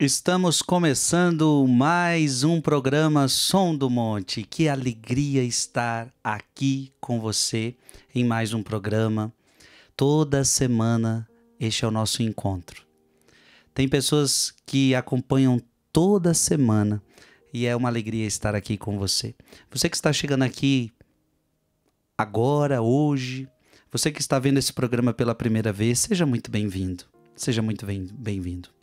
Estamos começando mais um programa Som do Monte. Que alegria estar aqui com você em mais um programa. Toda semana este é o nosso encontro. Tem pessoas que acompanham toda semana e é uma alegria estar aqui com você. Você que está chegando aqui agora, hoje, você que está vendo esse programa pela primeira vez, seja muito bem-vindo. Seja muito bem-vindo.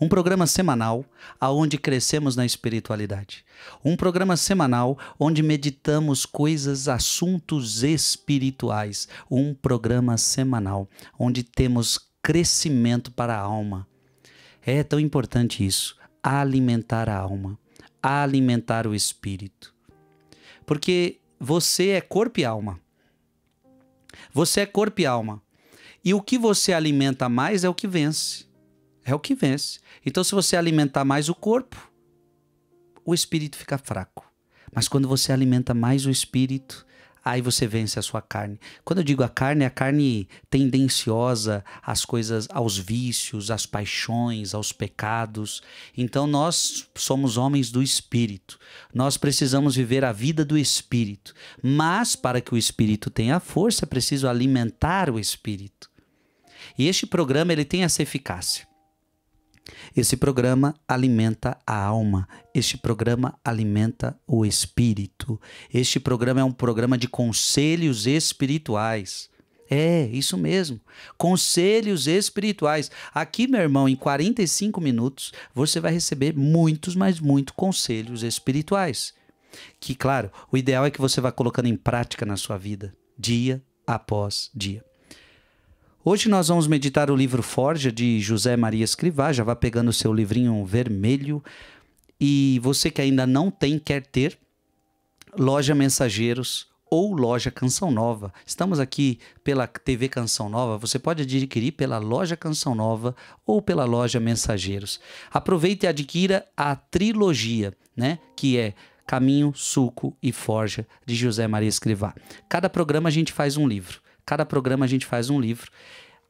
Um programa semanal aonde crescemos na espiritualidade. Um programa semanal onde meditamos coisas, assuntos espirituais. Um programa semanal onde temos crescimento para a alma. É tão importante isso, alimentar a alma, alimentar o espírito. Porque você é corpo e alma. Você é corpo e alma. E o que você alimenta mais é o que vence é o que vence. Então, se você alimentar mais o corpo, o espírito fica fraco. Mas quando você alimenta mais o espírito, aí você vence a sua carne. Quando eu digo a carne, é a carne tendenciosa às coisas, aos vícios, às paixões, aos pecados. Então nós somos homens do espírito. Nós precisamos viver a vida do espírito. Mas para que o espírito tenha força, é preciso alimentar o espírito. E este programa ele tem essa eficácia. Esse programa alimenta a alma, este programa alimenta o espírito. Este programa é um programa de conselhos espirituais. É, isso mesmo. Conselhos espirituais. Aqui, meu irmão, em 45 minutos, você vai receber muitos, mas muito conselhos espirituais. Que, claro, o ideal é que você vá colocando em prática na sua vida, dia após dia. Hoje nós vamos meditar o livro Forja de José Maria Escrivá. Já vá pegando o seu livrinho vermelho. E você que ainda não tem, quer ter, Loja Mensageiros ou Loja Canção Nova. Estamos aqui pela TV Canção Nova. Você pode adquirir pela Loja Canção Nova ou pela Loja Mensageiros. Aproveite e adquira a trilogia, né? Que é Caminho, Suco e Forja de José Maria Escrivá. Cada programa a gente faz um livro. Cada programa a gente faz um livro.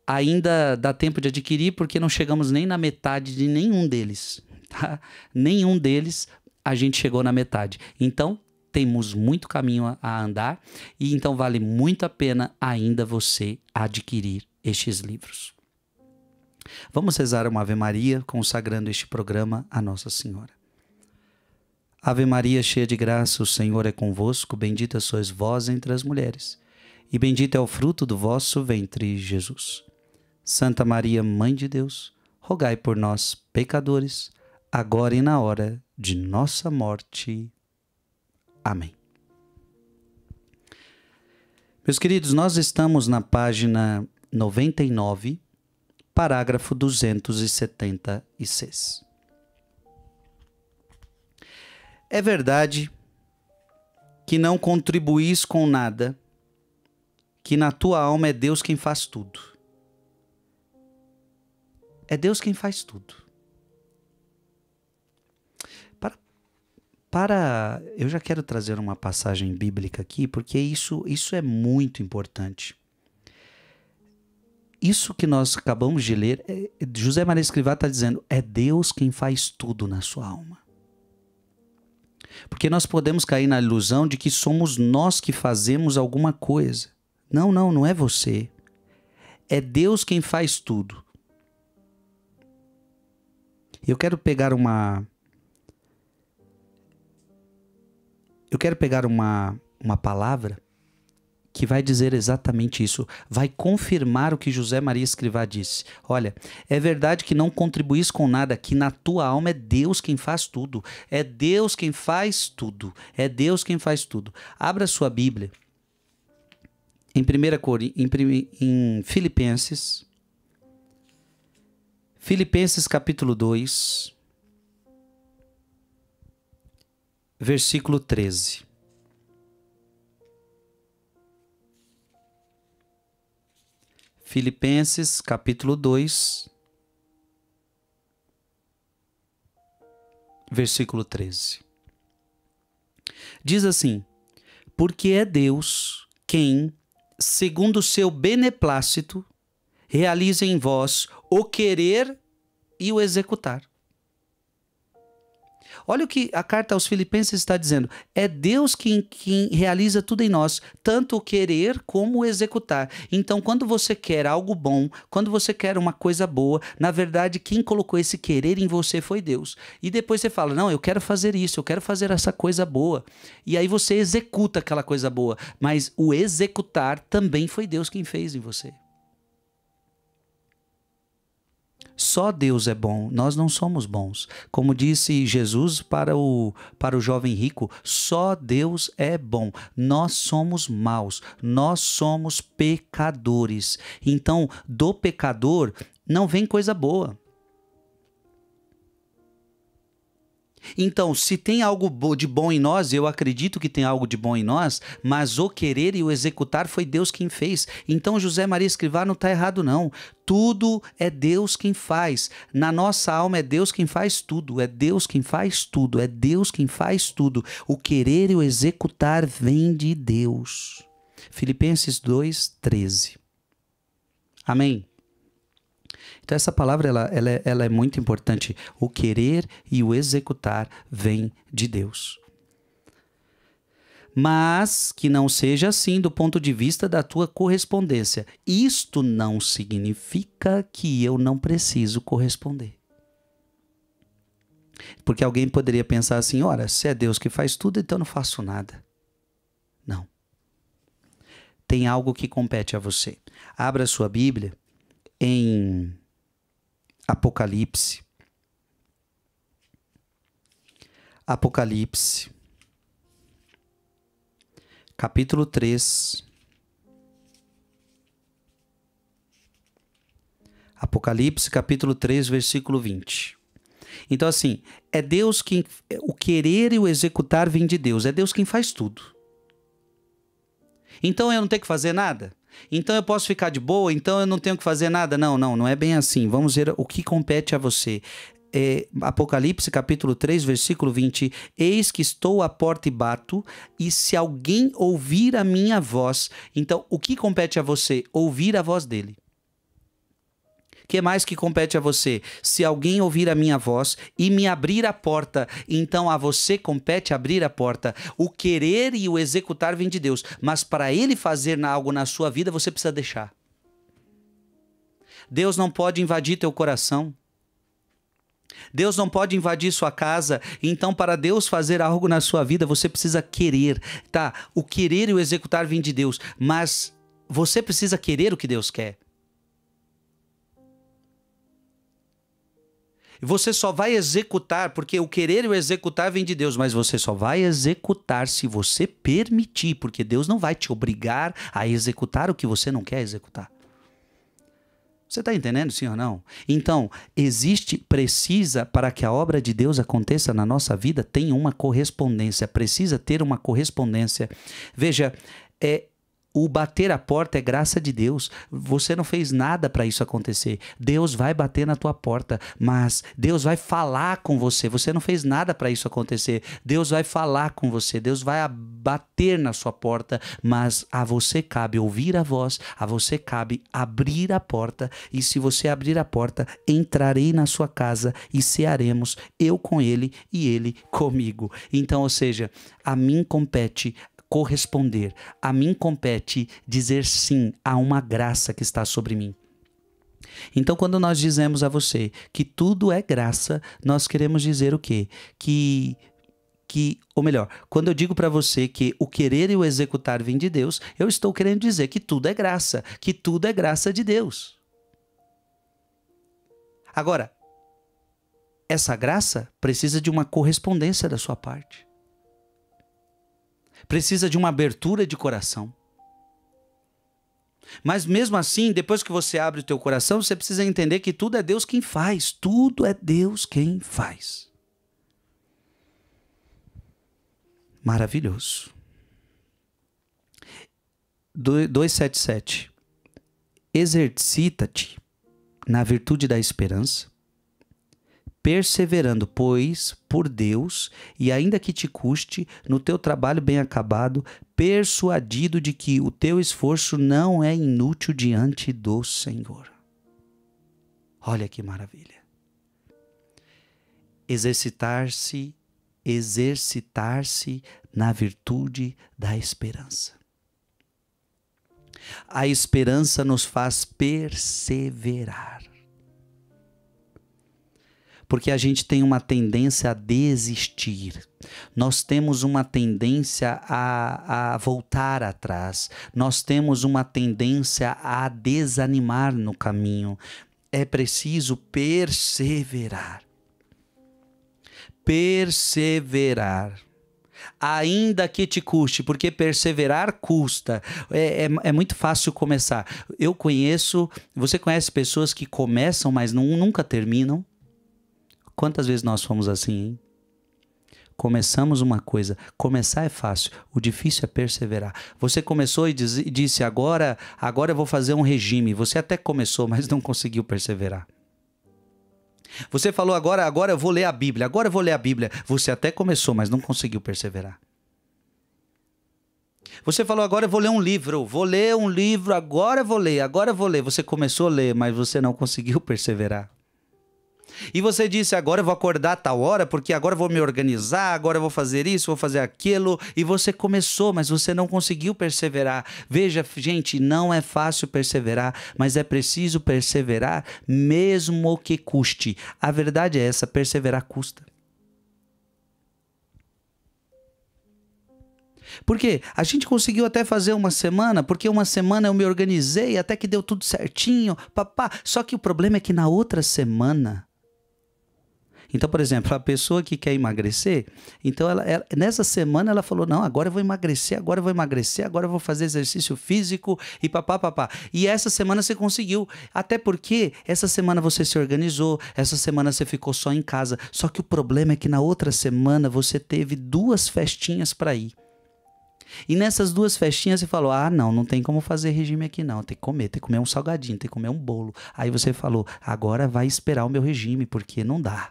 Ainda dá tempo de adquirir porque não chegamos nem na metade de nenhum deles. Tá? Nenhum deles a gente chegou na metade. Então, temos muito caminho a andar e então vale muito a pena ainda você adquirir estes livros. Vamos rezar uma Ave Maria, consagrando este programa a Nossa Senhora. Ave Maria, cheia de graça, o Senhor é convosco, bendita sois vós entre as mulheres e bendito é o fruto do vosso ventre, Jesus. Santa Maria, Mãe de Deus, rogai por nós, pecadores, agora e na hora de nossa morte. Amém. Meus queridos, nós estamos na página 99, parágrafo 276. É verdade que não contribuís com nada que na tua alma é Deus quem faz tudo. É Deus quem faz tudo. Para, para eu já quero trazer uma passagem bíblica aqui, porque isso, isso é muito importante. Isso que nós acabamos de ler, é, José Maria Escrivá está dizendo: é Deus quem faz tudo na sua alma. Porque nós podemos cair na ilusão de que somos nós que fazemos alguma coisa. Não, não, não é você. É Deus quem faz tudo. Eu quero pegar uma. Eu quero pegar uma, uma palavra que vai dizer exatamente isso, vai confirmar o que José Maria Escrivá disse. Olha, é verdade que não contribuís com nada, que na tua alma é Deus quem faz tudo. É Deus quem faz tudo. É Deus quem faz tudo. Abra sua Bíblia em, primeira cor em, em Filipenses, Filipenses capítulo 2, versículo 13. Filipenses capítulo 2, versículo 13. Diz assim: Porque é Deus quem segundo o seu beneplácito, realize em vós o querer e o executar. Olha o que a carta aos Filipenses está dizendo. É Deus quem, quem realiza tudo em nós, tanto o querer como o executar. Então, quando você quer algo bom, quando você quer uma coisa boa, na verdade, quem colocou esse querer em você foi Deus. E depois você fala: Não, eu quero fazer isso, eu quero fazer essa coisa boa. E aí você executa aquela coisa boa. Mas o executar também foi Deus quem fez em você. Só Deus é bom, nós não somos bons. Como disse Jesus para o, para o jovem rico, só Deus é bom, nós somos maus, nós somos pecadores. Então, do pecador não vem coisa boa. Então, se tem algo de bom em nós, eu acredito que tem algo de bom em nós, mas o querer e o executar foi Deus quem fez. Então, José Maria Escrivá não está errado, não. Tudo é Deus quem faz. Na nossa alma é Deus quem faz tudo, é Deus quem faz tudo, é Deus quem faz tudo. O querer e o executar vem de Deus. Filipenses 2, 13. Amém. Então, essa palavra ela, ela, é, ela é muito importante. O querer e o executar vem de Deus mas que não seja assim do ponto de vista da tua correspondência. Isto não significa que eu não preciso corresponder. Porque alguém poderia pensar assim: ora, se é Deus que faz tudo, então eu não faço nada. Não. Tem algo que compete a você. Abra sua Bíblia em Apocalipse. Apocalipse, capítulo 3. Apocalipse, capítulo 3, versículo 20. Então, assim, é Deus quem. O querer e o executar vem de Deus. É Deus quem faz tudo. Então eu não tenho que fazer nada? Então eu posso ficar de boa, então eu não tenho que fazer nada. Não, não, não é bem assim. Vamos ver o que compete a você. É, Apocalipse capítulo 3, versículo 20: Eis que estou à porta e bato, e se alguém ouvir a minha voz, então o que compete a você? Ouvir a voz dele que mais que compete a você? Se alguém ouvir a minha voz e me abrir a porta, então a você compete abrir a porta. O querer e o executar vem de Deus, mas para ele fazer algo na sua vida, você precisa deixar. Deus não pode invadir teu coração. Deus não pode invadir sua casa, então para Deus fazer algo na sua vida, você precisa querer, tá? O querer e o executar vem de Deus, mas você precisa querer o que Deus quer. Você só vai executar, porque o querer e o executar vem de Deus, mas você só vai executar se você permitir, porque Deus não vai te obrigar a executar o que você não quer executar. Você está entendendo, sim ou não? Então, existe, precisa, para que a obra de Deus aconteça na nossa vida, tem uma correspondência, precisa ter uma correspondência. Veja, é, o bater a porta é graça de Deus. Você não fez nada para isso acontecer. Deus vai bater na tua porta, mas Deus vai falar com você. Você não fez nada para isso acontecer. Deus vai falar com você. Deus vai bater na sua porta, mas a você cabe ouvir a voz, a você cabe abrir a porta. E se você abrir a porta, entrarei na sua casa e cearemos eu com ele e ele comigo. Então, ou seja, a mim compete corresponder. A mim compete dizer sim a uma graça que está sobre mim. Então, quando nós dizemos a você que tudo é graça, nós queremos dizer o quê? Que que, ou melhor, quando eu digo para você que o querer e o executar vem de Deus, eu estou querendo dizer que tudo é graça, que tudo é graça de Deus. Agora, essa graça precisa de uma correspondência da sua parte precisa de uma abertura de coração. Mas mesmo assim, depois que você abre o teu coração, você precisa entender que tudo é Deus quem faz, tudo é Deus quem faz. Maravilhoso. 277. Exercita-te na virtude da esperança perseverando, pois, por Deus, e ainda que te custe, no teu trabalho bem acabado, persuadido de que o teu esforço não é inútil diante do Senhor. Olha que maravilha. Exercitar-se, exercitar-se na virtude da esperança. A esperança nos faz perseverar porque a gente tem uma tendência a desistir. Nós temos uma tendência a, a voltar atrás, nós temos uma tendência a desanimar no caminho. É preciso perseverar. Perseverar ainda que te custe, porque perseverar custa. É, é, é, muito fácil começar. Eu conheço, você conhece pessoas que começam, mas não, nunca terminam. Quantas vezes nós fomos assim, hein? Começamos uma coisa, começar é fácil, o difícil é perseverar. Você começou e disse agora, agora eu vou fazer um regime. Você até começou, mas não conseguiu perseverar. Você falou agora, agora eu vou ler a Bíblia, agora eu vou ler a Bíblia. Você até começou, mas não conseguiu perseverar. Você falou agora eu vou ler um livro, vou ler um livro, agora eu vou ler, agora eu vou ler. Você começou a ler, mas você não conseguiu perseverar. E você disse, agora eu vou acordar a tal hora, porque agora eu vou me organizar, agora eu vou fazer isso, vou fazer aquilo. E você começou, mas você não conseguiu perseverar. Veja, gente, não é fácil perseverar, mas é preciso perseverar, mesmo que custe. A verdade é essa: perseverar custa. Porque a gente conseguiu até fazer uma semana, porque uma semana eu me organizei até que deu tudo certinho, papá. Só que o problema é que na outra semana então, por exemplo, a pessoa que quer emagrecer, então ela, ela, nessa semana ela falou: não, agora eu vou emagrecer, agora eu vou emagrecer, agora eu vou fazer exercício físico e papá, papá. E essa semana você conseguiu. Até porque essa semana você se organizou, essa semana você ficou só em casa. Só que o problema é que na outra semana você teve duas festinhas para ir. E nessas duas festinhas você falou: ah, não, não tem como fazer regime aqui, não. Tem que comer, tem que comer um salgadinho, tem que comer um bolo. Aí você falou: agora vai esperar o meu regime, porque não dá.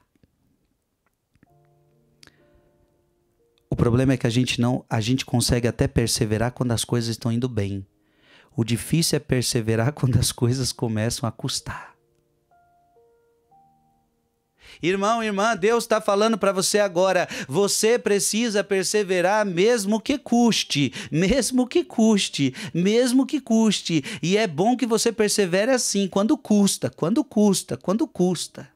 O problema é que a gente não, a gente consegue até perseverar quando as coisas estão indo bem. O difícil é perseverar quando as coisas começam a custar. Irmão, irmã, Deus está falando para você agora. Você precisa perseverar, mesmo que custe, mesmo que custe, mesmo que custe. E é bom que você persevere assim, quando custa, quando custa, quando custa.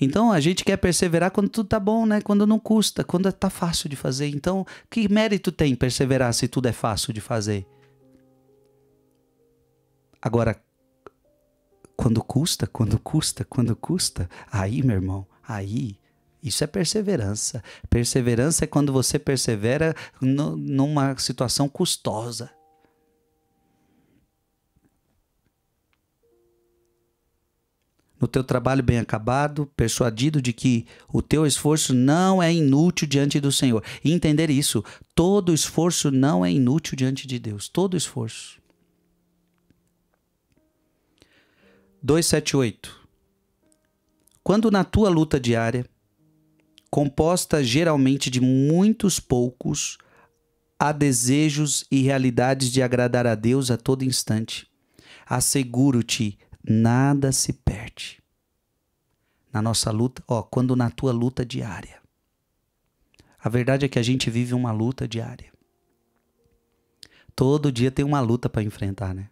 Então a gente quer perseverar quando tudo tá bom, né? Quando não custa, quando tá fácil de fazer. Então, que mérito tem perseverar se tudo é fácil de fazer? Agora, quando custa, quando custa, quando custa, aí, meu irmão, aí isso é perseverança. Perseverança é quando você persevera no, numa situação custosa. no teu trabalho bem acabado, persuadido de que o teu esforço não é inútil diante do Senhor. E entender isso, todo esforço não é inútil diante de Deus, todo esforço. 278. Quando na tua luta diária, composta geralmente de muitos poucos, há desejos e realidades de agradar a Deus a todo instante, asseguro-te nada se perde. Na nossa luta, ó, quando na tua luta diária. A verdade é que a gente vive uma luta diária. Todo dia tem uma luta para enfrentar, né?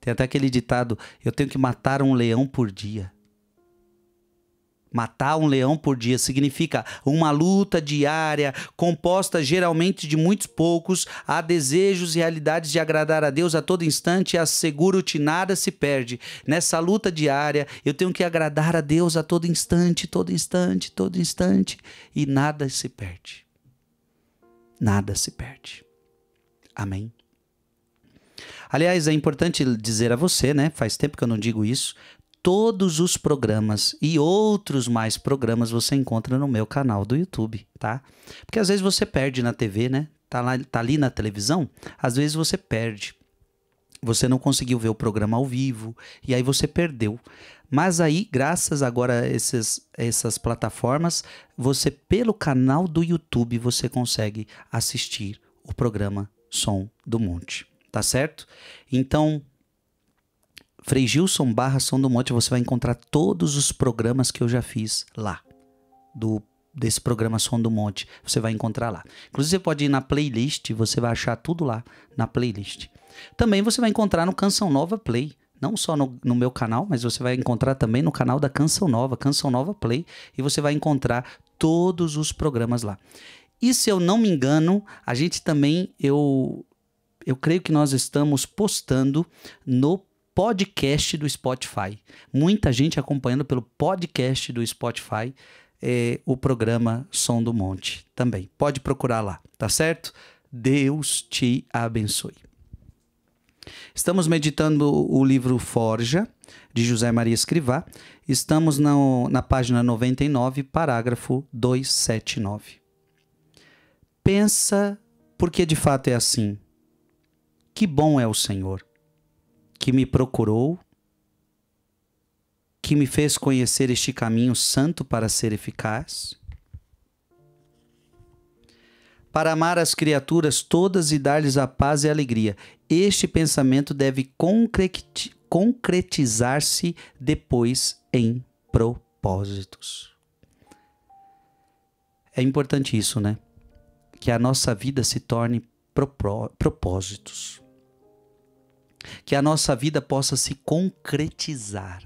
Tem até aquele ditado: eu tenho que matar um leão por dia. Matar um leão por dia significa uma luta diária, composta geralmente de muitos poucos, há desejos e realidades de agradar a Deus a todo instante, e asseguro que nada se perde. Nessa luta diária, eu tenho que agradar a Deus a todo instante, todo instante, todo instante, e nada se perde. Nada se perde. Amém. Aliás, é importante dizer a você, né? Faz tempo que eu não digo isso. Todos os programas e outros mais programas você encontra no meu canal do YouTube, tá? Porque às vezes você perde na TV, né? Tá, lá, tá ali na televisão, às vezes você perde. Você não conseguiu ver o programa ao vivo e aí você perdeu. Mas aí, graças agora a esses, essas plataformas, você pelo canal do YouTube você consegue assistir o programa Som do Monte, tá certo? Então, Frei Gilson barra Som do Monte, você vai encontrar todos os programas que eu já fiz lá. Do desse programa Som do Monte, você vai encontrar lá. Inclusive você pode ir na playlist, você vai achar tudo lá na playlist. Também você vai encontrar no Canção Nova Play, não só no, no, meu canal, mas você vai encontrar também no canal da Canção Nova, Canção Nova Play, e você vai encontrar todos os programas lá. E se eu não me engano, a gente também eu eu creio que nós estamos postando no podcast do Spotify. Muita gente acompanhando pelo podcast do Spotify é, o programa Som do Monte também. Pode procurar lá, tá certo? Deus te abençoe. Estamos meditando o livro Forja, de José Maria Escrivá. Estamos na, na página 99, parágrafo 279. Pensa, porque de fato é assim. Que bom é o Senhor que me procurou, que me fez conhecer este caminho santo para ser eficaz, para amar as criaturas todas e dar-lhes a paz e a alegria. Este pensamento deve concretizar-se depois em propósitos. É importante isso, né? Que a nossa vida se torne propósitos que a nossa vida possa se concretizar.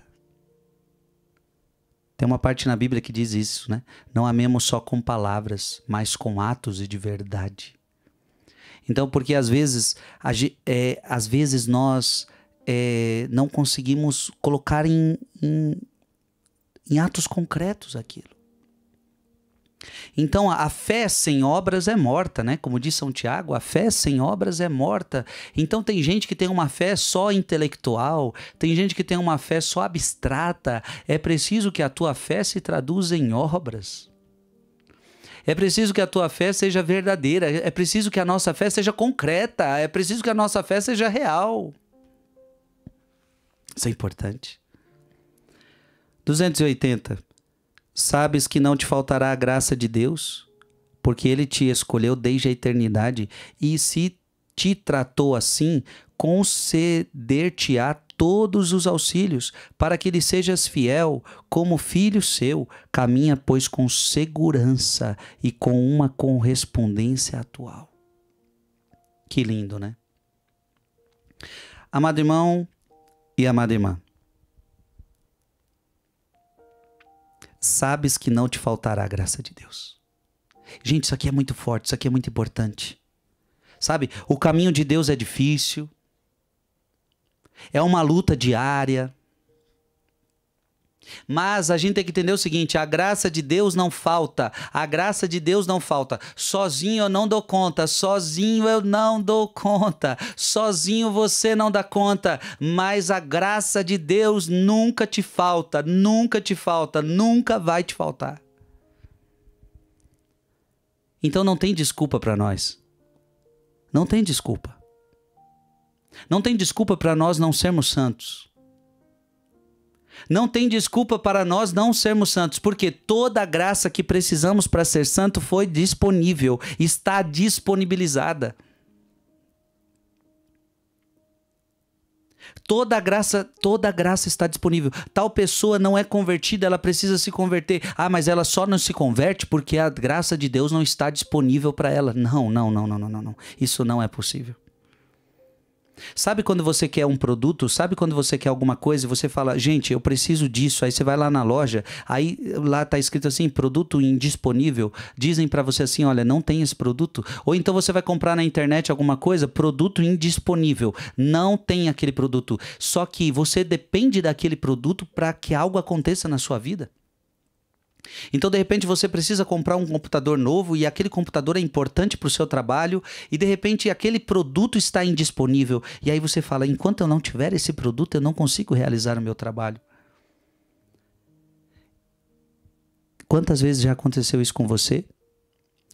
Tem uma parte na Bíblia que diz isso, né? Não amemos só com palavras, mas com atos e de verdade. Então, porque às vezes, é, às vezes nós é, não conseguimos colocar em, em, em atos concretos aquilo. Então a fé sem obras é morta, né? Como diz São Tiago, a fé sem obras é morta. Então tem gente que tem uma fé só intelectual, tem gente que tem uma fé só abstrata. É preciso que a tua fé se traduza em obras. É preciso que a tua fé seja verdadeira, é preciso que a nossa fé seja concreta, é preciso que a nossa fé seja real. Isso é importante. 280 Sabes que não te faltará a graça de Deus, porque ele te escolheu desde a eternidade e se te tratou assim, conceder-te-á todos os auxílios, para que lhe sejas fiel como filho seu. Caminha, pois, com segurança e com uma correspondência atual. Que lindo, né? Amado irmão e amada irmã, sabes que não te faltará a graça de Deus. Gente, isso aqui é muito forte, isso aqui é muito importante. Sabe, o caminho de Deus é difícil, é uma luta diária, mas a gente tem que entender o seguinte: a graça de Deus não falta, a graça de Deus não falta. Sozinho eu não dou conta, sozinho eu não dou conta, sozinho você não dá conta, mas a graça de Deus nunca te falta, nunca te falta, nunca vai te faltar. Então não tem desculpa para nós. Não tem desculpa. Não tem desculpa para nós não sermos santos. Não tem desculpa para nós não sermos santos, porque toda a graça que precisamos para ser santo foi disponível, está disponibilizada. Toda a graça, toda a graça está disponível. Tal pessoa não é convertida, ela precisa se converter. Ah, mas ela só não se converte porque a graça de Deus não está disponível para ela. Não, não, não, não, não, não, não. Isso não é possível. Sabe quando você quer um produto? Sabe quando você quer alguma coisa e você fala, gente, eu preciso disso? Aí você vai lá na loja, aí lá tá escrito assim, produto indisponível. Dizem para você assim, olha, não tem esse produto. Ou então você vai comprar na internet alguma coisa, produto indisponível. Não tem aquele produto. Só que você depende daquele produto para que algo aconteça na sua vida. Então, de repente, você precisa comprar um computador novo e aquele computador é importante para o seu trabalho e, de repente, aquele produto está indisponível. E aí você fala: enquanto eu não tiver esse produto, eu não consigo realizar o meu trabalho. Quantas vezes já aconteceu isso com você?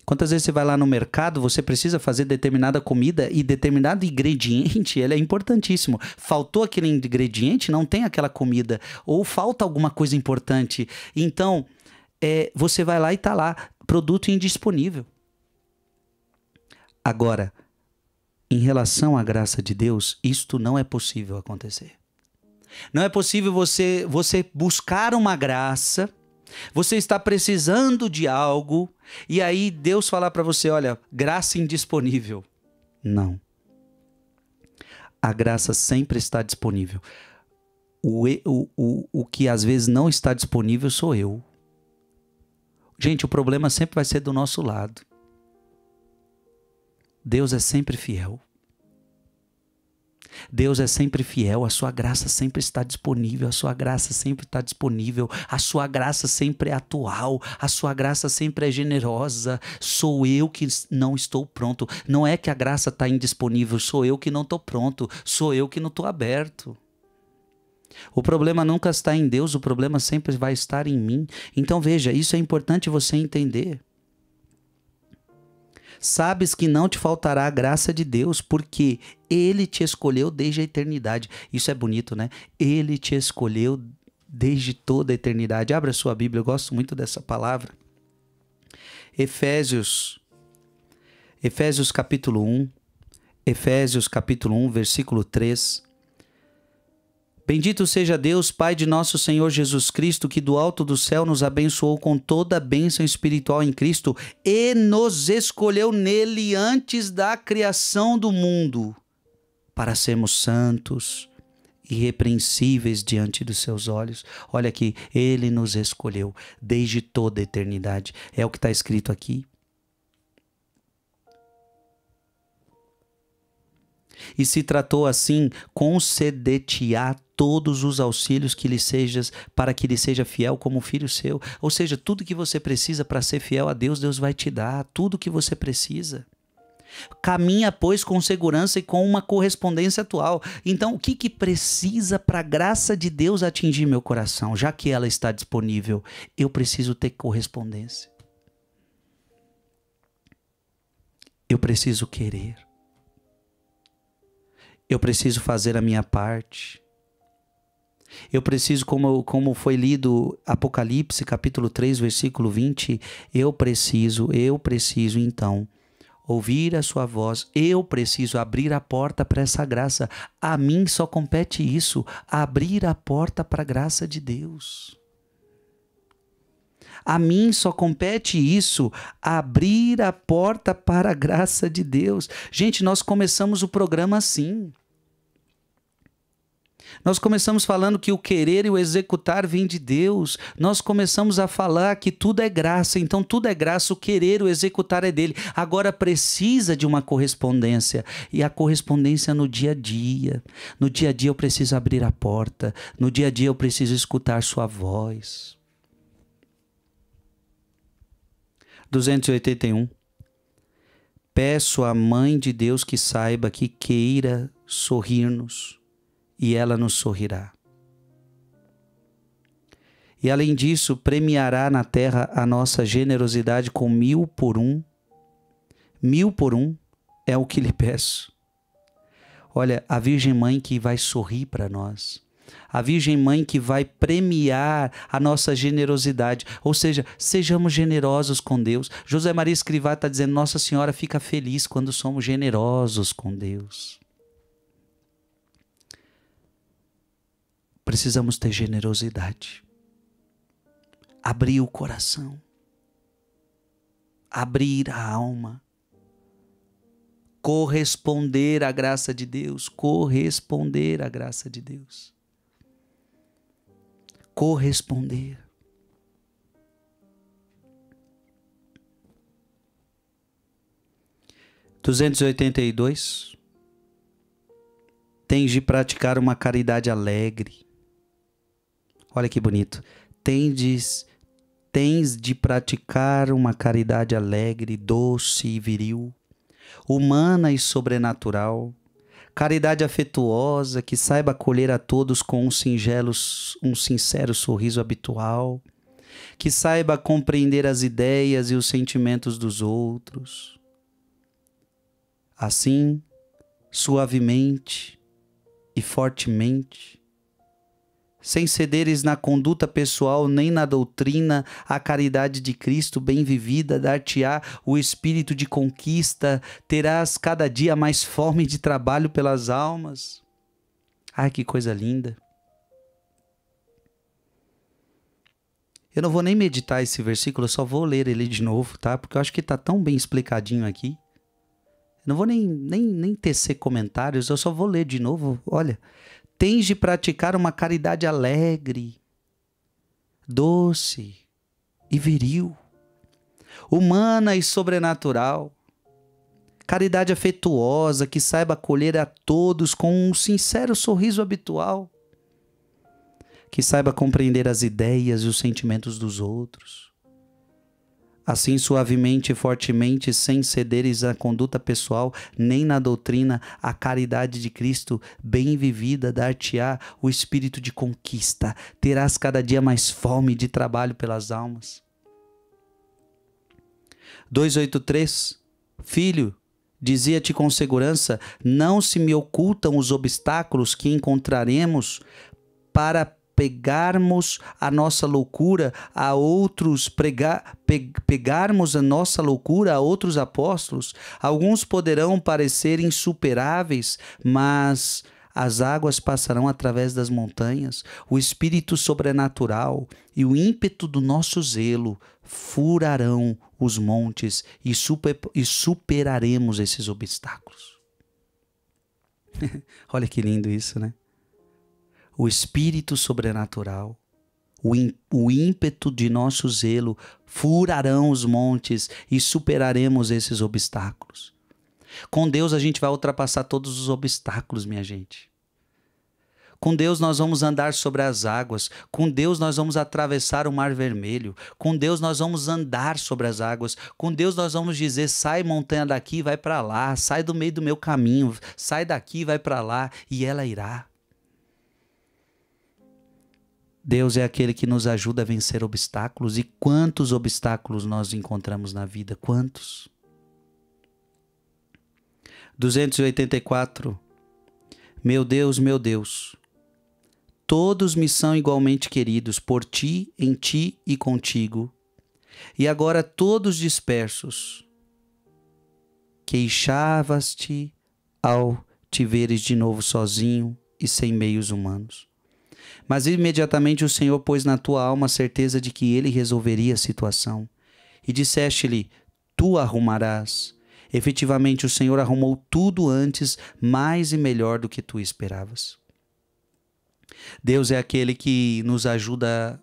Quantas vezes você vai lá no mercado, você precisa fazer determinada comida e determinado ingrediente, ele é importantíssimo. Faltou aquele ingrediente, não tem aquela comida. Ou falta alguma coisa importante. Então é, você vai lá e tá lá, produto indisponível. Agora, em relação à graça de Deus, isto não é possível acontecer. Não é possível você você buscar uma graça, você está precisando de algo e aí Deus falar para você, olha, graça indisponível. Não. A graça sempre está disponível. O, o, o, o que às vezes não está disponível sou eu. Gente, o problema sempre vai ser do nosso lado. Deus é sempre fiel. Deus é sempre fiel, a sua graça sempre está disponível, a sua graça sempre está disponível, a sua graça sempre é atual, a sua graça sempre é generosa. Sou eu que não estou pronto. Não é que a graça está indisponível, sou eu que não estou pronto, sou eu que não estou aberto. O problema nunca está em Deus, o problema sempre vai estar em mim. Então veja, isso é importante você entender. Sabes que não te faltará a graça de Deus, porque Ele te escolheu desde a eternidade. Isso é bonito, né? Ele te escolheu desde toda a eternidade. Abra sua Bíblia, eu gosto muito dessa palavra. Efésios, Efésios capítulo 1, Efésios capítulo 1, versículo 3. Bendito seja Deus, Pai de nosso Senhor Jesus Cristo, que do alto do céu nos abençoou com toda a bênção espiritual em Cristo e nos escolheu nele antes da criação do mundo, para sermos santos, irrepreensíveis diante dos seus olhos. Olha aqui, ele nos escolheu desde toda a eternidade. É o que está escrito aqui. e se tratou assim, conceder te todos os auxílios que lhe sejas, para que lhe seja fiel como filho seu. Ou seja, tudo que você precisa para ser fiel a Deus, Deus vai te dar, tudo que você precisa. Caminha, pois, com segurança e com uma correspondência atual. Então, o que, que precisa para a graça de Deus atingir meu coração, já que ela está disponível? Eu preciso ter correspondência. Eu preciso querer. Eu preciso fazer a minha parte. Eu preciso, como, como foi lido Apocalipse, capítulo 3, versículo 20, eu preciso, eu preciso então ouvir a sua voz, eu preciso abrir a porta para essa graça. A mim só compete isso, abrir a porta para a graça de Deus. A mim só compete isso, abrir a porta para a graça de Deus. Gente, nós começamos o programa assim. Nós começamos falando que o querer e o executar vêm de Deus. Nós começamos a falar que tudo é graça, então tudo é graça, o querer, o executar é dele. Agora precisa de uma correspondência e a correspondência é no dia a dia. No dia a dia eu preciso abrir a porta, no dia a dia eu preciso escutar sua voz. 281 Peço à mãe de Deus que saiba que queira sorrir-nos e ela nos sorrirá. E além disso, premiará na terra a nossa generosidade com mil por um. Mil por um é o que lhe peço. Olha, a Virgem Mãe que vai sorrir para nós. A Virgem Mãe que vai premiar a nossa generosidade. Ou seja, sejamos generosos com Deus. José Maria Escrivá está dizendo: Nossa Senhora fica feliz quando somos generosos com Deus. precisamos ter generosidade. Abrir o coração. Abrir a alma. Corresponder à graça de Deus. Corresponder à graça de Deus. Corresponder. Duzentos e oitenta e dois. Tens de praticar uma caridade alegre Olha que bonito. Tendes, tens de praticar uma caridade alegre, doce e viril, humana e sobrenatural, caridade afetuosa que saiba acolher a todos com um singelo, um sincero sorriso habitual, que saiba compreender as ideias e os sentimentos dos outros. Assim, suavemente e fortemente, sem cederes na conduta pessoal nem na doutrina, a caridade de Cristo bem vivida dar-te-á o espírito de conquista, terás cada dia mais fome de trabalho pelas almas. Ai, que coisa linda! Eu não vou nem meditar esse versículo, eu só vou ler ele de novo, tá? Porque eu acho que está tão bem explicadinho aqui. não vou nem, nem, nem tecer comentários, eu só vou ler de novo. Olha, tens de praticar uma caridade alegre, doce e viril, humana e sobrenatural. Caridade afetuosa que saiba acolher a todos com um sincero sorriso habitual, que saiba compreender as ideias e os sentimentos dos outros Assim, suavemente e fortemente, sem cederes à conduta pessoal nem na doutrina, a caridade de Cristo, bem vivida, dar-te-á o espírito de conquista. Terás cada dia mais fome de trabalho pelas almas. 283 Filho, Dizia-te com segurança: não se me ocultam os obstáculos que encontraremos para pegarmos a nossa loucura a outros, pregar, pe, pegarmos a nossa loucura a outros apóstolos. Alguns poderão parecer insuperáveis, mas as águas passarão através das montanhas, o espírito sobrenatural e o ímpeto do nosso zelo furarão os montes e, super, e superaremos esses obstáculos. Olha que lindo isso, né? o espírito sobrenatural, o, o ímpeto de nosso zelo furarão os montes e superaremos esses obstáculos. Com Deus a gente vai ultrapassar todos os obstáculos, minha gente. Com Deus nós vamos andar sobre as águas. Com Deus nós vamos atravessar o Mar Vermelho. Com Deus nós vamos andar sobre as águas. Com Deus nós vamos dizer: sai montanha daqui, vai para lá. Sai do meio do meu caminho, sai daqui, vai para lá. E ela irá. Deus é aquele que nos ajuda a vencer obstáculos. E quantos obstáculos nós encontramos na vida? Quantos? 284. Meu Deus, meu Deus, todos me são igualmente queridos por ti, em ti e contigo. E agora todos dispersos, queixavas-te ao te veres de novo sozinho e sem meios humanos. Mas imediatamente o Senhor pôs na tua alma a certeza de que ele resolveria a situação. E disseste-lhe: Tu arrumarás. Efetivamente, o Senhor arrumou tudo antes, mais e melhor do que tu esperavas. Deus é aquele que nos ajuda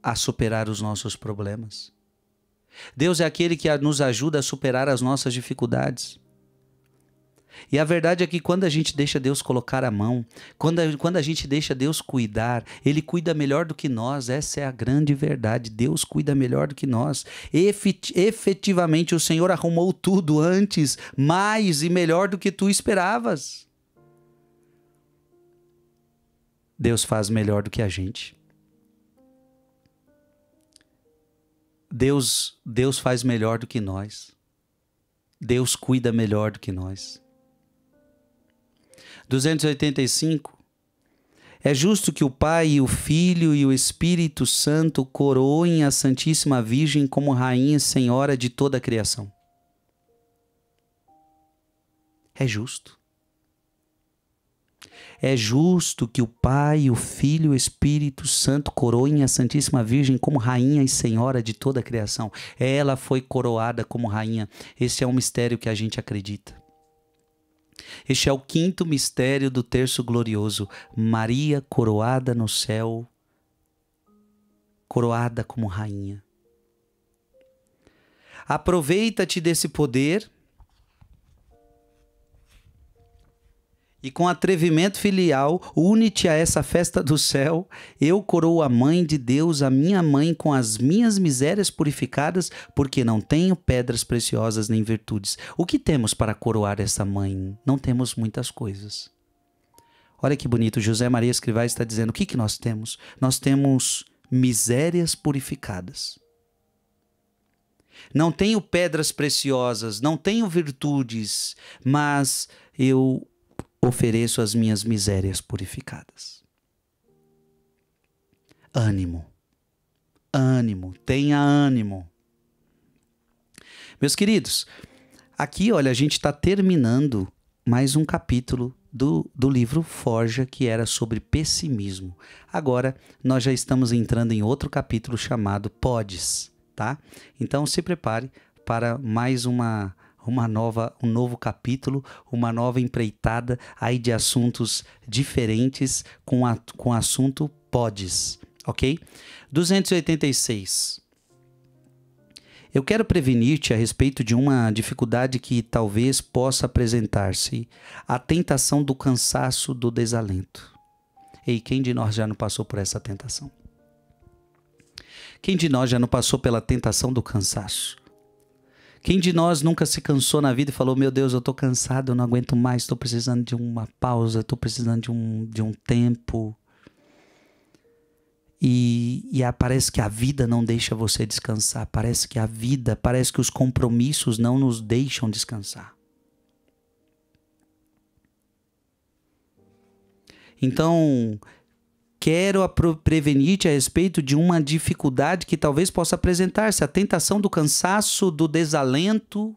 a superar os nossos problemas. Deus é aquele que nos ajuda a superar as nossas dificuldades. E a verdade é que quando a gente deixa Deus colocar a mão, quando a, quando a gente deixa Deus cuidar, Ele cuida melhor do que nós, essa é a grande verdade. Deus cuida melhor do que nós. Efet, efetivamente, o Senhor arrumou tudo antes, mais e melhor do que tu esperavas. Deus faz melhor do que a gente. Deus, Deus faz melhor do que nós. Deus cuida melhor do que nós. 285. É justo que o Pai e o Filho e o Espírito Santo coroem a Santíssima Virgem como Rainha e Senhora de toda a criação. É justo. É justo que o Pai, o Filho e o Espírito Santo coroem a Santíssima Virgem como Rainha e Senhora de toda a criação. Ela foi coroada como Rainha. Esse é um mistério que a gente acredita. Este é o quinto mistério do terço glorioso. Maria coroada no céu, coroada como rainha. Aproveita-te desse poder E com atrevimento filial, une-te a essa festa do céu. Eu coroo a mãe de Deus, a minha mãe, com as minhas misérias purificadas, porque não tenho pedras preciosas nem virtudes. O que temos para coroar essa mãe? Não temos muitas coisas. Olha que bonito, José Maria Escrivá está dizendo: o que, que nós temos? Nós temos misérias purificadas. Não tenho pedras preciosas, não tenho virtudes, mas eu ofereço as minhas misérias purificadas. Ânimo, ânimo, tenha ânimo. Meus queridos, aqui, olha, a gente está terminando mais um capítulo do, do livro Forja, que era sobre pessimismo. Agora, nós já estamos entrando em outro capítulo chamado Podes, tá? Então, se prepare para mais uma uma nova, um novo capítulo, uma nova empreitada aí de assuntos diferentes com, a, com assunto podes, ok? 286. Eu quero prevenir-te a respeito de uma dificuldade que talvez possa apresentar-se: a tentação do cansaço, do desalento. Ei, quem de nós já não passou por essa tentação? Quem de nós já não passou pela tentação do cansaço? Quem de nós nunca se cansou na vida e falou: Meu Deus, eu tô cansado, eu não aguento mais, tô precisando de uma pausa, tô precisando de um, de um tempo. E, e a, parece que a vida não deixa você descansar, parece que a vida, parece que os compromissos não nos deixam descansar. Então, quero prevenir-te a respeito de uma dificuldade que talvez possa apresentar-se, a tentação do cansaço, do desalento.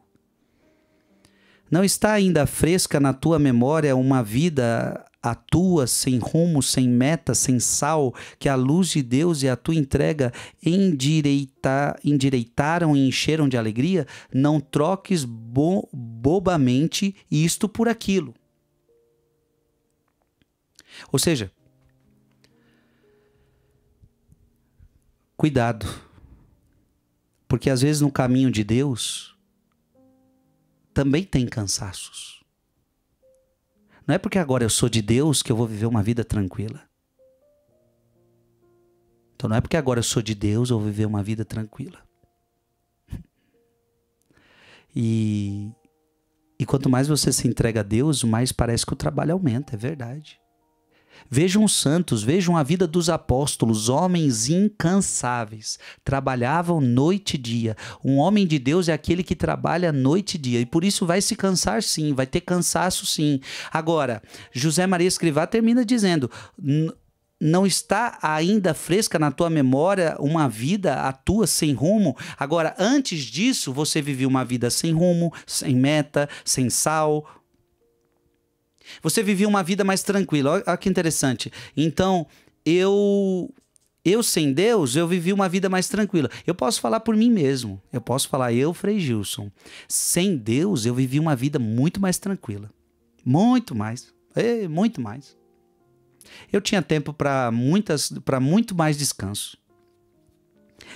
Não está ainda fresca na tua memória uma vida a tua sem rumo, sem meta, sem sal, que a luz de Deus e a tua entrega endireita, endireitaram e encheram de alegria? Não troques bo bobamente isto por aquilo. Ou seja, Cuidado. Porque às vezes no caminho de Deus também tem cansaços. Não é porque agora eu sou de Deus que eu vou viver uma vida tranquila. Então não é porque agora eu sou de Deus eu vou viver uma vida tranquila. E, e quanto mais você se entrega a Deus, mais parece que o trabalho aumenta, é verdade. Vejam os santos, vejam a vida dos apóstolos, homens incansáveis, trabalhavam noite e dia. Um homem de Deus é aquele que trabalha noite e dia, e por isso vai se cansar sim, vai ter cansaço sim. Agora, José Maria Escrivá termina dizendo: não está ainda fresca na tua memória uma vida a tua sem rumo? Agora, antes disso, você vivia uma vida sem rumo, sem meta, sem sal, você vivia uma vida mais tranquila. Olha, que interessante. Então, eu eu sem Deus, eu vivi uma vida mais tranquila. Eu posso falar por mim mesmo. Eu posso falar, eu, Frei Gilson. Sem Deus, eu vivi uma vida muito mais tranquila. Muito mais. muito mais. Eu tinha tempo para muitas, para muito mais descanso.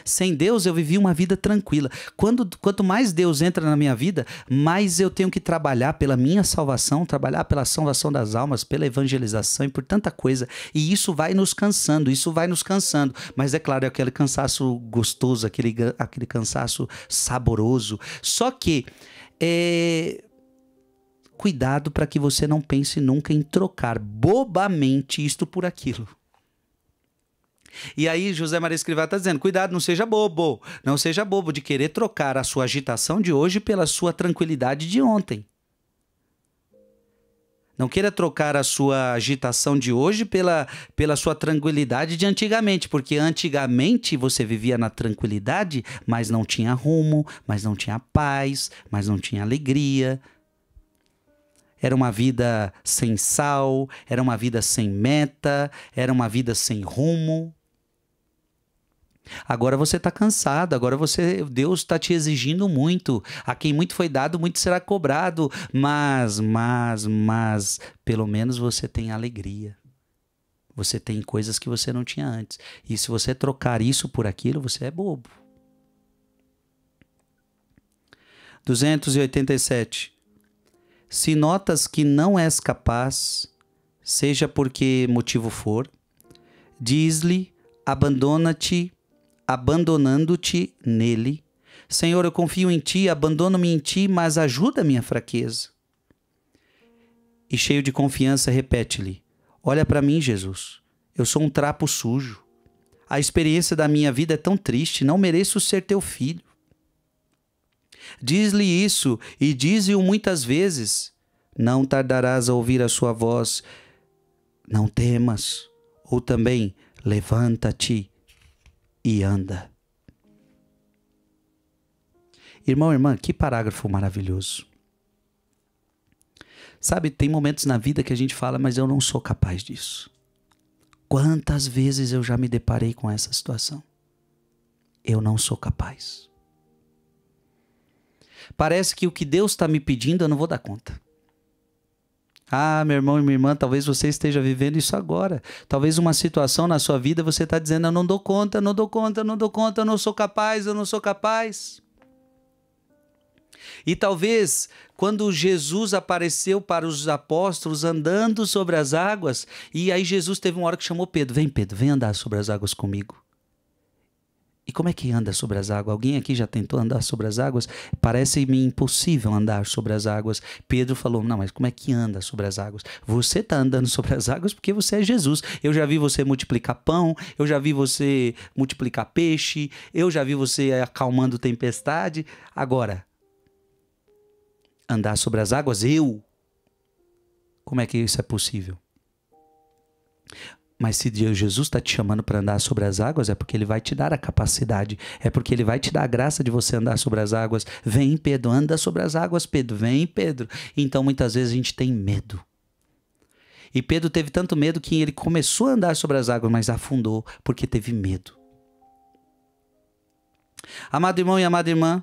Sem Deus eu vivi uma vida tranquila. Quando, quanto mais Deus entra na minha vida, mais eu tenho que trabalhar pela minha salvação, trabalhar pela salvação das almas, pela evangelização e por tanta coisa. E isso vai nos cansando, isso vai nos cansando. Mas é claro, é aquele cansaço gostoso, aquele, aquele cansaço saboroso. Só que. É, cuidado para que você não pense nunca em trocar bobamente isto por aquilo. E aí José Maria Escrivá está dizendo: cuidado, não seja bobo, não seja bobo de querer trocar a sua agitação de hoje pela sua tranquilidade de ontem. Não queira trocar a sua agitação de hoje pela, pela sua tranquilidade de antigamente, porque antigamente você vivia na tranquilidade, mas não tinha rumo, mas não tinha paz, mas não tinha alegria. Era uma vida sem sal, era uma vida sem meta, era uma vida sem rumo. Agora você está cansado, agora você Deus está te exigindo muito. A quem muito foi dado, muito será cobrado. Mas, mas, mas, pelo menos você tem alegria. Você tem coisas que você não tinha antes. E se você trocar isso por aquilo, você é bobo. 287. Se notas que não és capaz, seja por que motivo for, diz-lhe: abandona-te abandonando-te nele. Senhor, eu confio em ti, abandono-me em ti, mas ajuda a minha fraqueza. E cheio de confiança, repete-lhe: Olha para mim, Jesus. Eu sou um trapo sujo. A experiência da minha vida é tão triste, não mereço ser teu filho. Diz-lhe isso e dize-o muitas vezes. Não tardarás a ouvir a sua voz. Não temas. Ou também, levanta-te e anda. Irmão, irmã, que parágrafo maravilhoso. Sabe, tem momentos na vida que a gente fala, mas eu não sou capaz disso. Quantas vezes eu já me deparei com essa situação? Eu não sou capaz. Parece que o que Deus está me pedindo eu não vou dar conta. Ah, meu irmão e minha irmã, talvez você esteja vivendo isso agora. Talvez uma situação na sua vida você está dizendo: eu não dou conta, não dou conta, não dou conta, eu não sou capaz, eu não sou capaz. E talvez quando Jesus apareceu para os apóstolos andando sobre as águas, e aí Jesus teve uma hora que chamou Pedro: Vem, Pedro, vem andar sobre as águas comigo. E como é que anda sobre as águas? Alguém aqui já tentou andar sobre as águas? Parece-me impossível andar sobre as águas. Pedro falou: Não, mas como é que anda sobre as águas? Você está andando sobre as águas porque você é Jesus. Eu já vi você multiplicar pão, eu já vi você multiplicar peixe, eu já vi você acalmando tempestade. Agora, andar sobre as águas, eu? Como é que isso é possível? Mas se Deus, Jesus está te chamando para andar sobre as águas, é porque Ele vai te dar a capacidade, é porque Ele vai te dar a graça de você andar sobre as águas. Vem, Pedro, anda sobre as águas, Pedro, vem, Pedro. Então muitas vezes a gente tem medo. E Pedro teve tanto medo que ele começou a andar sobre as águas, mas afundou porque teve medo. Amado irmão e amada irmã,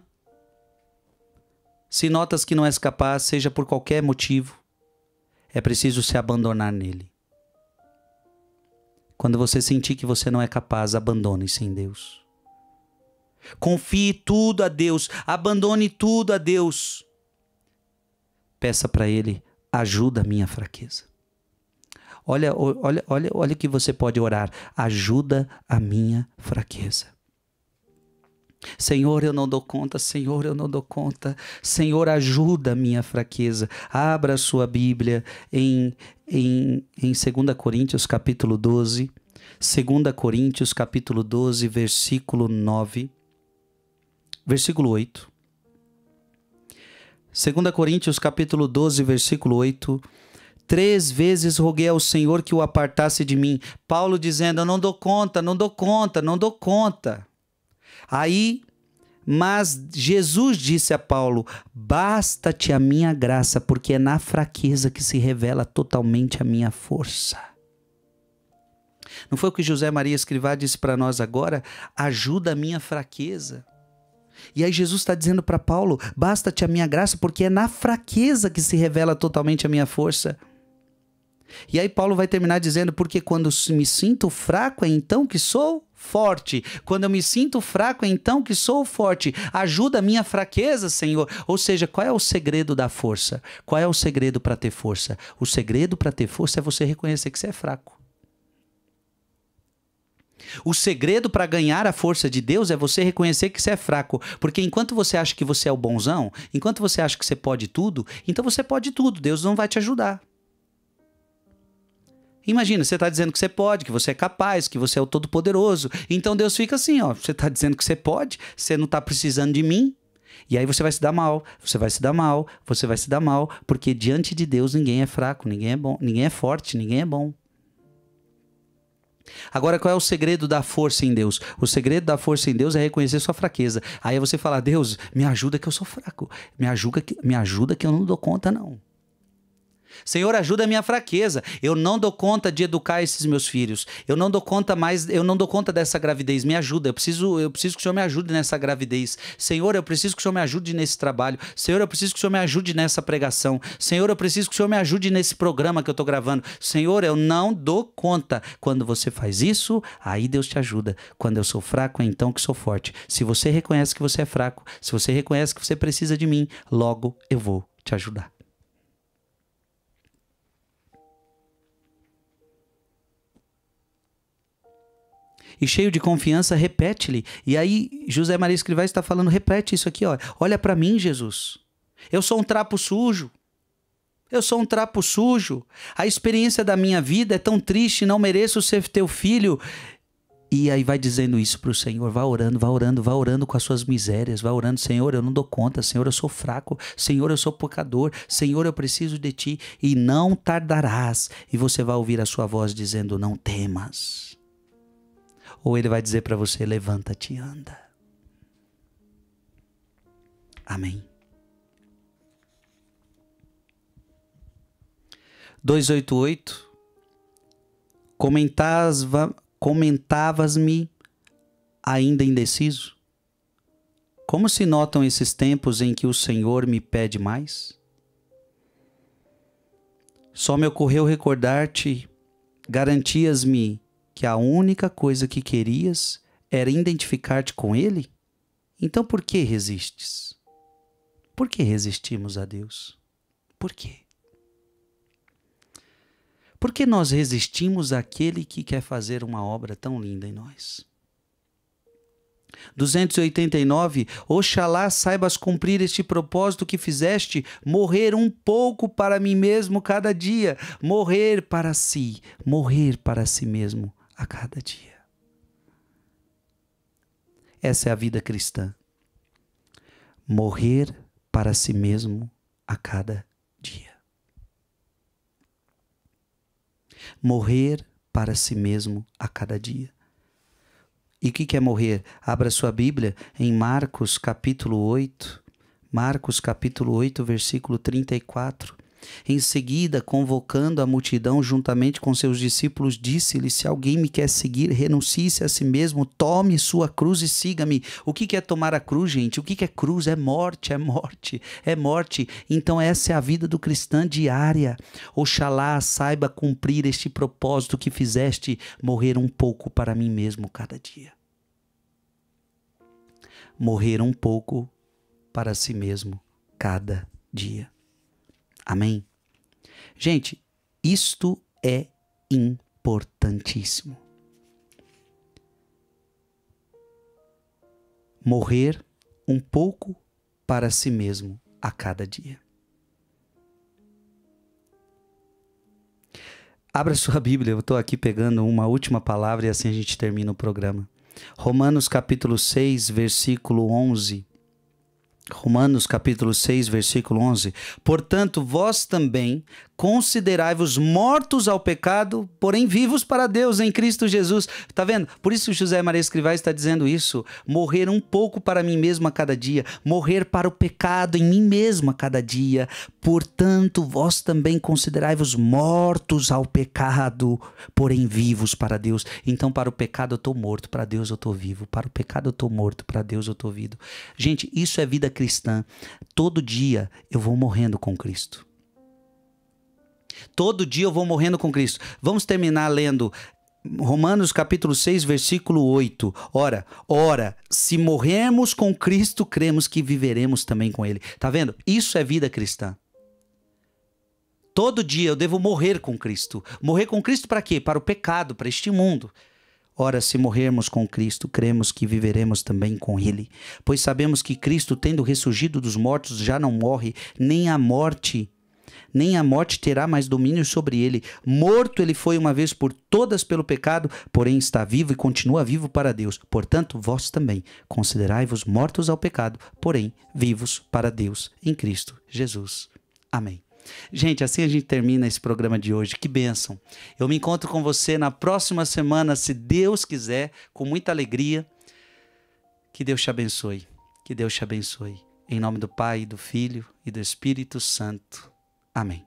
se notas que não és capaz, seja por qualquer motivo, é preciso se abandonar nele. Quando você sentir que você não é capaz, abandone-se em Deus. Confie tudo a Deus, abandone tudo a Deus. Peça para Ele, ajuda a minha fraqueza. Olha, olha, olha, olha que você pode orar, ajuda a minha fraqueza. Senhor, eu não dou conta, Senhor, eu não dou conta. Senhor, ajuda a minha fraqueza. Abra a sua Bíblia em, em, em 2 Coríntios, capítulo 12. 2 Coríntios, capítulo 12, versículo 9. Versículo 8. 2 Coríntios, capítulo 12, versículo 8. Três vezes roguei ao Senhor que o apartasse de mim. Paulo dizendo: Eu não dou conta, não dou conta, não dou conta. Aí, mas Jesus disse a Paulo: Basta-te a minha graça, porque é na fraqueza que se revela totalmente a minha força. Não foi o que José Maria Escrivá disse para nós agora? Ajuda a minha fraqueza. E aí Jesus está dizendo para Paulo: Basta-te a minha graça, porque é na fraqueza que se revela totalmente a minha força. E aí Paulo vai terminar dizendo: Porque quando me sinto fraco, é então que sou forte. Quando eu me sinto fraco, é então que sou forte. Ajuda a minha fraqueza, Senhor. Ou seja, qual é o segredo da força? Qual é o segredo para ter força? O segredo para ter força é você reconhecer que você é fraco. O segredo para ganhar a força de Deus é você reconhecer que você é fraco. Porque enquanto você acha que você é o bonzão, enquanto você acha que você pode tudo, então você pode tudo. Deus não vai te ajudar. Imagina, você está dizendo que você pode, que você é capaz, que você é o Todo-Poderoso. Então Deus fica assim, ó. Você está dizendo que você pode, você não está precisando de mim. E aí você vai se dar mal, você vai se dar mal, você vai se dar mal, porque diante de Deus ninguém é fraco, ninguém é bom, ninguém é forte, ninguém é bom. Agora, qual é o segredo da força em Deus? O segredo da força em Deus é reconhecer sua fraqueza. Aí você fala, Deus, me ajuda que eu sou fraco. Me ajuda que, me ajuda que eu não dou conta, não. Senhor, ajuda a minha fraqueza. Eu não dou conta de educar esses meus filhos. Eu não dou conta mais, eu não dou conta dessa gravidez. Me ajuda. Eu preciso, eu preciso que o Senhor me ajude nessa gravidez. Senhor, eu preciso que o Senhor me ajude nesse trabalho. Senhor, eu preciso que o Senhor me ajude nessa pregação. Senhor, eu preciso que o Senhor me ajude nesse programa que eu estou gravando. Senhor, eu não dou conta. Quando você faz isso, aí Deus te ajuda. Quando eu sou fraco, é então que sou forte. Se você reconhece que você é fraco, se você reconhece que você precisa de mim, logo eu vou te ajudar. e cheio de confiança, repete-lhe. E aí José Maria Escrivá está falando: repete isso aqui, ó. olha para mim, Jesus. Eu sou um trapo sujo. Eu sou um trapo sujo. A experiência da minha vida é tão triste, não mereço ser teu filho. E aí vai dizendo isso para o Senhor, vá orando, vá orando, vá orando com as suas misérias, vá orando, Senhor, eu não dou conta, Senhor, eu sou fraco, Senhor, eu sou pecador, Senhor, eu preciso de ti, e não tardarás, e você vai ouvir a sua voz dizendo, não temas ou ele vai dizer para você: levanta-te e anda. Amém. 288 Comentava, Comentavas-me ainda indeciso? Como se notam esses tempos em que o Senhor me pede mais? Só me ocorreu recordar-te, garantias-me que a única coisa que querias era identificar-te com Ele? Então por que resistes? Por que resistimos a Deus? Por quê? Por que nós resistimos àquele que quer fazer uma obra tão linda em nós? 289 Oxalá saibas cumprir este propósito que fizeste, morrer um pouco para mim mesmo cada dia, morrer para si, morrer para si mesmo, a cada dia. Essa é a vida cristã. Morrer para si mesmo a cada dia. Morrer para si mesmo a cada dia. E o que, é morrer? Abra sua Bíblia em Marcos capítulo 8. Marcos capítulo 8, versículo 34. Em seguida, convocando a multidão juntamente com seus discípulos, disse-lhe: Se alguém me quer seguir, renuncie-se a si mesmo, tome sua cruz e siga-me. O que é tomar a cruz, gente? O que é cruz? É morte, é morte, é morte. Então, essa é a vida do cristão diária. Oxalá saiba cumprir este propósito que fizeste, morrer um pouco para mim mesmo cada dia. Morrer um pouco para si mesmo cada dia. Amém? Gente, isto é importantíssimo. Morrer um pouco para si mesmo a cada dia. Abra sua Bíblia, eu estou aqui pegando uma última palavra e assim a gente termina o programa. Romanos capítulo 6, versículo 11 Romanos capítulo 6, versículo 11. Portanto, vós também, considerai-vos mortos ao pecado, porém vivos para Deus em Cristo Jesus. Tá vendo? Por isso José Maria Escrivá está dizendo isso: morrer um pouco para mim mesmo a cada dia, morrer para o pecado em mim mesmo a cada dia. Portanto, vós também considerai-vos mortos ao pecado, porém vivos para Deus. Então, para o pecado eu estou morto, para Deus eu estou vivo. Para o pecado eu estou morto, para Deus eu estou vivo. Gente, isso é vida cristã. Todo dia eu vou morrendo com Cristo. Todo dia eu vou morrendo com Cristo. Vamos terminar lendo Romanos capítulo 6, versículo 8. Ora, ora, se morrermos com Cristo, cremos que viveremos também com ele. Tá vendo? Isso é vida cristã. Todo dia eu devo morrer com Cristo. Morrer com Cristo para quê? Para o pecado, para este mundo. Ora, se morrermos com Cristo, cremos que viveremos também com Ele, pois sabemos que Cristo, tendo ressurgido dos mortos, já não morre, nem a morte nem a morte terá mais domínio sobre ele. Morto ele foi uma vez por todas pelo pecado, porém está vivo e continua vivo para Deus. Portanto, vós também considerai-vos mortos ao pecado, porém vivos para Deus em Cristo Jesus. Amém. Gente, assim a gente termina esse programa de hoje. Que bênção! Eu me encontro com você na próxima semana, se Deus quiser, com muita alegria. Que Deus te abençoe. Que Deus te abençoe. Em nome do Pai, do Filho e do Espírito Santo. Amém.